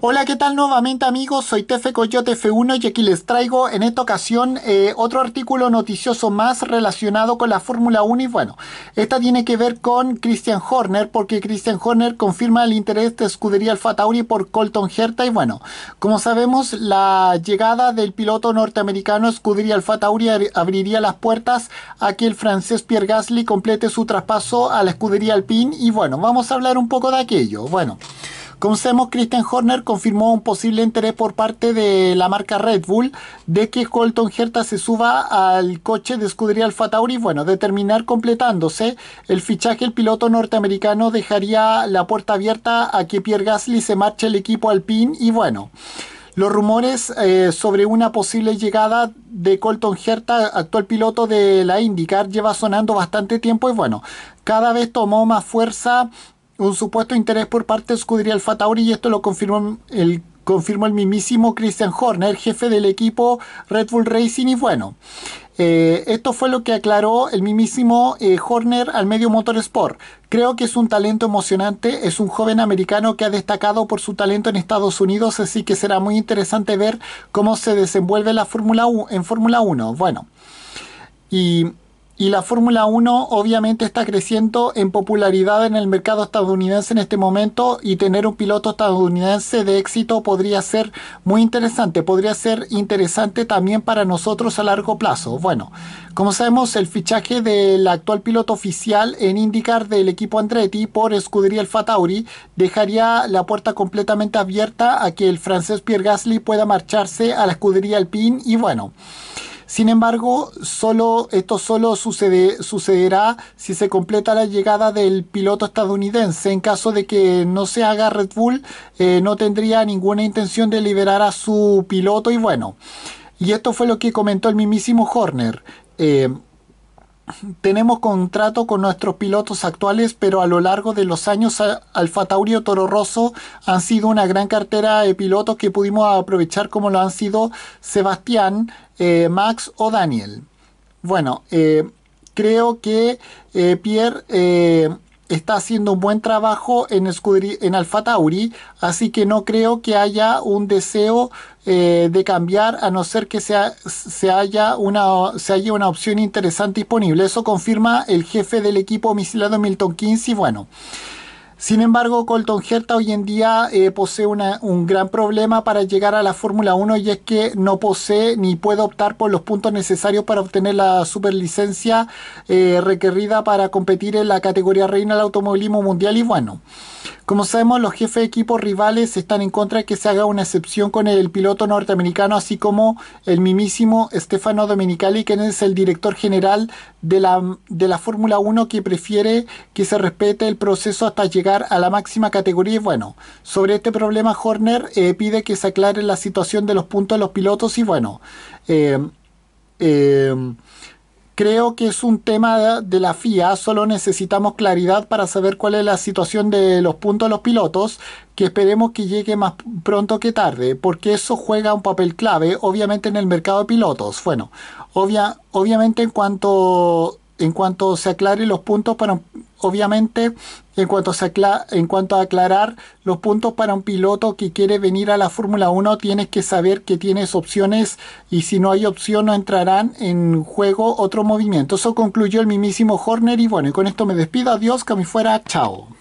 Hola, ¿qué tal nuevamente amigos? Soy Tefe Coyote F1 y aquí les traigo en esta ocasión eh, otro artículo noticioso más relacionado con la Fórmula 1 y bueno, esta tiene que ver con Christian Horner porque Christian Horner confirma el interés de escudería Alfa Tauri por Colton Herta y bueno, como sabemos la llegada del piloto norteamericano escudería Alfa Tauri abriría las puertas a que el francés Pierre Gasly complete su traspaso a la escudería Alpine y bueno, vamos a hablar un poco de aquello. Bueno sabemos, Christian Horner confirmó un posible interés por parte de la marca Red Bull de que Colton Herta se suba al coche de escudería Alfa Tauri. Bueno, de terminar completándose el fichaje, el piloto norteamericano dejaría la puerta abierta a que Pierre Gasly se marche el equipo pin y bueno. Los rumores eh, sobre una posible llegada de Colton Herta, actual piloto de la IndyCar, lleva sonando bastante tiempo y bueno, cada vez tomó más fuerza un supuesto interés por parte de Scuderia Fatauri y esto lo confirmó el confirmó el mismísimo Christian Horner, jefe del equipo Red Bull Racing. Y bueno, eh, esto fue lo que aclaró el mismísimo eh, Horner al medio Motorsport. Creo que es un talento emocionante, es un joven americano que ha destacado por su talento en Estados Unidos, así que será muy interesante ver cómo se desenvuelve la Fórmula en Fórmula 1. Bueno, y y la Fórmula 1 obviamente está creciendo en popularidad en el mercado estadounidense en este momento y tener un piloto estadounidense de éxito podría ser muy interesante, podría ser interesante también para nosotros a largo plazo. Bueno, como sabemos el fichaje del actual piloto oficial en IndyCar del equipo Andretti por escudería Alfa dejaría la puerta completamente abierta a que el francés Pierre Gasly pueda marcharse a la escudería Alpine y bueno... Sin embargo, solo, esto solo sucede, sucederá si se completa la llegada del piloto estadounidense. En caso de que no se haga Red Bull, eh, no tendría ninguna intención de liberar a su piloto y bueno. Y esto fue lo que comentó el mismísimo Horner. Eh, tenemos contrato con nuestros pilotos actuales, pero a lo largo de los años Alfa o Toro Rosso han sido una gran cartera de pilotos que pudimos aprovechar como lo han sido Sebastián, eh, Max o Daniel. Bueno, eh, creo que eh, Pierre está haciendo un buen trabajo en, en Alfa Tauri, así que no creo que haya un deseo eh, de cambiar a no ser que sea, se, haya una, se haya una opción interesante disponible. Eso confirma el jefe del equipo misilado Milton Kinsey. Bueno, sin embargo, Colton Herta hoy en día eh, posee un gran problema para llegar a la Fórmula 1 y es que no posee ni puede optar por los puntos necesarios para obtener la superlicencia eh, requerida para competir en la categoría reina del automovilismo mundial y bueno. Como sabemos, los jefes de equipos rivales están en contra de que se haga una excepción con el piloto norteamericano, así como el mimísimo Stefano Dominicali, que es el director general de la, de la Fórmula 1, que prefiere que se respete el proceso hasta llegar a la máxima categoría. Y bueno, sobre este problema, Horner eh, pide que se aclare la situación de los puntos de los pilotos. Y bueno, eh, eh, creo que es un tema de, la FIA, solo necesitamos claridad para saber cuál es la situación de los puntos de los pilotos, que esperemos que llegue más pronto que tarde, porque eso juega un papel clave, obviamente, en el mercado de pilotos. Bueno, obvia, obviamente en cuanto en cuanto se aclare los puntos para, obviamente, en cuanto, se en cuanto a aclarar los puntos para un piloto que quiere venir a la Fórmula 1, tienes que saber que tienes opciones y si no hay opción no entrarán en juego otro movimiento. Eso concluyó el mismísimo Horner y bueno, y con esto me despido. Adiós, que me fuera. Chao.